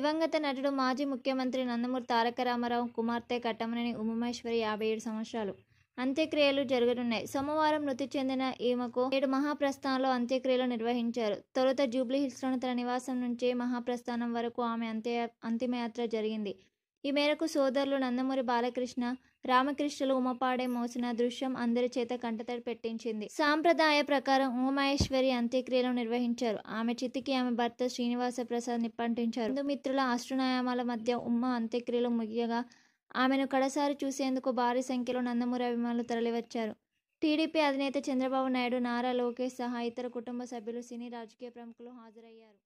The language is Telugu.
దివంగత నటుడు మాజీ ముఖ్యమంత్రి నందమూరి తారక రామారావు కుమార్తె కట్టమనేని ఉమామేశ్వరి యాభై ఏడు సంవత్సరాలు అంత్యక్రియలు జరగనున్నాయి సోమవారం మృతి చెందిన ఈమెకు ఏడు మహాప్రస్థానంలో అంత్యక్రియలు నిర్వహించారు తొలుత జూబ్లీహిల్స్లోని తన నివాసం నుంచి మహాప్రస్థానం వరకు ఆమె అంత్య అంతిమయాత్ర జరిగింది ఈ మేరకు సోదరులు నందమూరి బాలకృష్ణ రామకృష్ణులు ఉమపాడే మోసిన దృశ్యం అందరి చేత కంటతడి పెట్టించింది సాంప్రదాయ ప్రకారం ఉమమహేశ్వరి అంత్యక్రియలు నిర్వహించారు ఆమె చితికి ఆమె భర్త శ్రీనివాస ప్రసాద్ నిప్పంటించారు హిందుమిత్రుల అష్టనాయామాల మధ్య ఉమ్మ అంత్యక్రియలు ముగియగా ఆమెను కడసారి చూసేందుకు భారీ సంఖ్యలో నందమూరి అభిమానులు తరలివచ్చారు టీడీపీ అధినేత చంద్రబాబు నాయుడు నారా లోకేష్ సహా ఇతర కుటుంబ సభ్యులు సినీ రాజకీయ ప్రముఖులు హాజరయ్యారు